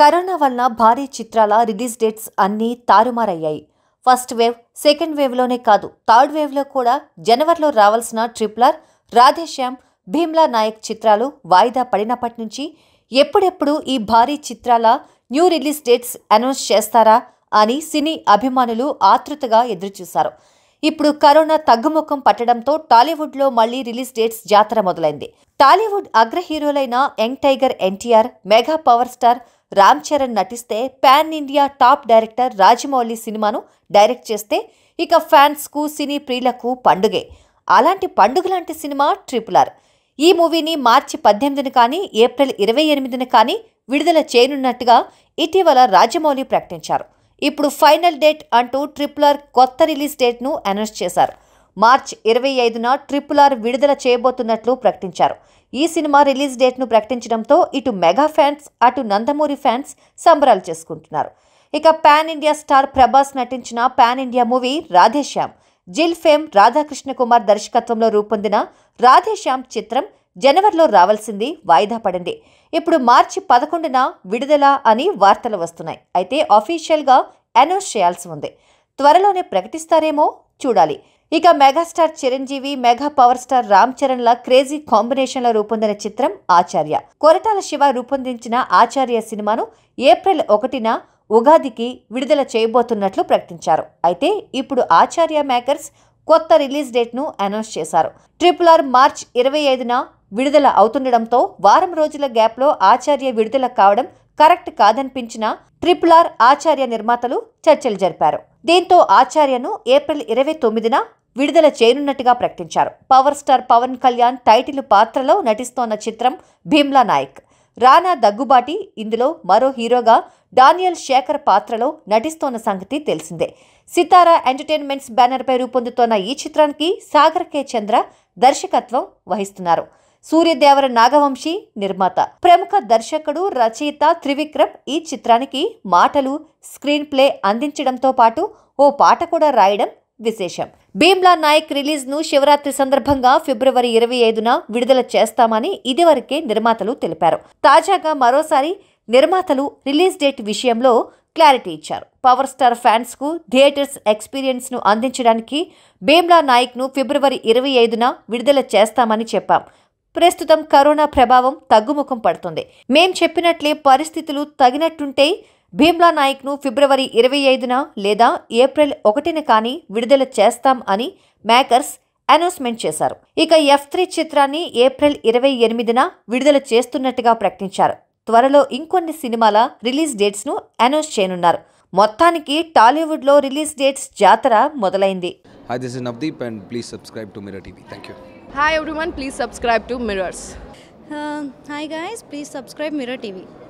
Corona వల్ల భారీ చిత్రాల రిలీజ్ డేట్స్ అన్నీ తారుమారయ్యాయి ఫస్ట్ వేవ్ సెకండ్ వేవ్లోనే కాదు థర్డ్ వేవ్లో కూడా జనవరిలో రావాల్సిన ట్రిప్లర్ రాధేశ్యామ్ భీమ్లా నాయక్ చిత్రాలు వాయిదా పడినప్పటి నుంచి ఎప్పుడెప్పుడు ఈ భారీ చిత్రాల న్యూ రిలీజ్ డేట్స్ అనౌన్స్ చేస్తారా అని సినీ అభిమానులు ఆతృతగా ఎదురుచూశారు ఇప్పుడు కరోనా తగ్గుముఖం పట్టడంతో టాలీవుడ్లో మళ్లీ రిలీజ్ డేట్స్ జాతర మొదలైంది టాలీవుడ్ అగ్ర హీరోలైన young tiger NTR mega power star Ram Charan నటిస్తే pan India top director Rajamouli సినిమాను డైరెక్ట్ చేస్తే ఇక ఫ్యాన్స్కు సినీ ప్రియులకు పండుగే అలాంటి పండుగ లాంటి సినిమా ట్రిపుల్ ఆర్ ఈ మూవీని మార్చి పద్దెనిమిదిన కానీ ఏప్రిల్ ఇరవై ఎనిమిదిన కానీ విడుదల చేయనున్నట్టుగా ఇటీవల రాజమౌళి ప్రకటించారు ఇప్పుడు ఫైనల్ డేట్ అంటూ ట్రిపుల్ ఆర్ కొత్త రిలీజ్ డేట్ను అనౌన్స్ చేశారు మార్చ్ ఇరవై ఐదున ట్రిపుల్ ఆర్ విడుదల చేయబోతున్నట్లు ప్రకటించారు ఈ సినిమా రిలీజ్ డేట్ను ప్రకటించడంతో ఇటు మెగా ఫ్యాన్స్ అటు నందమూరి ఫ్యాన్స్ సంబరాలు చేసుకుంటున్నారు ఇక పాన్ ఇండియా స్టార్ ప్రభాస్ నటించిన పాన్ ఇండియా మూవీ రాధేశ్యామ్ జిల్ ఫేమ్ రాధాకృష్ణ కుమార్ దర్శకత్వంలో రూపొందిన రాధేశ్యామ్ చిత్రం జనవరిలో రావాల్సింది వాయిదా పడింది ఇప్పుడు మార్చి పదకొండున విడుదల అని వార్తలు వస్తున్నాయి అయితే అఫీషియల్గా అనౌన్స్ చేయాల్సి ఉంది త్వరలోనే ప్రకటిస్తారేమో చూడాలి ఇక megastar Chiranjeevi mega power star Ram Charan ల క్రేజీ కాంబినేషన్ లో రూపొందిన చిత్రం ఆచార్య కొరటాల శివ రూపొందించిన ఆచార్య సినిమాను ఏప్రిల్ ఒకటిన ఉగాదికి విడుదల చేయబోతున్నట్లు ప్రకటించారు అయితే ఇప్పుడు ఆచార్య మేకర్స్ కొత్త రిలీజ్ డేట్ను అనౌన్స్ చేశారు ట్రిపుల్ ఆర్ మార్చ్ ఇరవై ఐదున విడుదల అవుతుండడంతో వారం రోజుల గ్యాప్లో ఆచార్య విడుదల కావడం కరెక్ట్ కాదనిపించిన ట్రిపుల్ ఆర్ ఆచార్య నిర్మాతలు చర్చలు జరిపారు దీంతో ఆచార్యను ఏప్రిల్ ఇరవై తొమ్మిదిన విడుదల చేయనున్నట్టుగా ప్రకటించారు power star Pawan Kalyan title పాత్రలో నటిస్తోన్న చిత్రం భీమ్లా నాయక్ రానా దగ్గుబాటి ఇందులో మరో హీరోగా డానియల్ శేఖర్ పాత్రలో నటిస్తోన్న సంగతి తెలిసిందే సితారా ఎంటర్టైన్మెంట్స్ బ్యానర్పై రూపొందుతోన్న ఈ చిత్రానికి సాగర్ కే చంద్ర దర్శకత్వం వహిస్తున్నారు సూర్యదేవర నాగవంశీ నిర్మాత ప్రముఖ దర్శకుడు రచయిత త్రివిక్రమ్ ఈ చిత్రానికి మాటలు స్క్రీన్ ప్లే అందించడంతో పాటు ఓ పాట కూడా రాయడం విశేషం భీమ్లా నాయక్ రిలీజ్ను శివరాత్రి సందర్భంగా ఫిబ్రవరి ఇరవై ఐదున విడుదల చేస్తామని ఇదివరకే నిర్మాతలు తెలిపారు తాజాగా మరోసారి నిర్మాతలు రిలీజ్ డేట్ విషయంలో క్లారిటీ ఇచ్చారు పవర్ స్టార్ ఫ్యాన్స్కు థియేటర్స్ ఎక్స్పీరియన్స్ను అందించడానికి భీమ్లా నాయక్ను ఫిబ్రవరి ఇరవై ఐదున విడుదల చేస్తామని చెప్పాం ప్రస్తుతం కరోనా ప్రభావం తగ్గుముఖం పడుతుంది మేం చెప్పినట్లే పరిస్థితులు తగినట్టుంటే భీమ్లా నాయక్ను ఫిబ్రవరి ఇరవై ఐదున లేదా ఏప్రిల్ ఒకటిన కానీ విడుదల చేస్తాం అని మేకర్స్ అనౌన్స్మెంట్ చేశారు ఇక ఎఫ్ త్రీ చిత్రాన్ని ఏప్రిల్ ఇరవై ఎనిమిదిన విడుదల చేస్తున్నట్టుగా ప్రకటించారు త్వరలో ఇంకొన్ని సినిమాల రిలీజ్ డేట్స్ను అనౌన్స్ చేయనున్నారు మొత్తానికి టాలీవుడ్లో రిలీజ్ డేట్స్ జాతర మొదలైంది Hi, this is Navdeep and please subscribe to Mirror TV.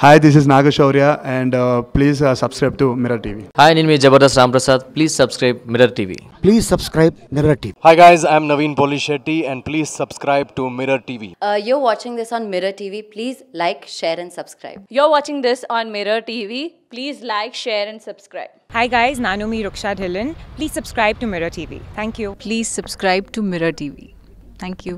Hi, this is Nagashaurya and uh, please uh, subscribe to Mirror TV. Hi, name is Jabardast Ramprasad. Please subscribe Mirror TV. Please subscribe Mirror TV. Hi guys, I'm Naveen Polishetty and please subscribe to Mirror TV. Uh, you're watching this on Mirror TV. Please like, share and subscribe. You're watching this on Mirror TV. Please like, share and subscribe. Hi guys, Nanumi Rukshad Dhillon. Please subscribe to Mirror TV. Thank you. Please subscribe to Mirror TV. Thank you.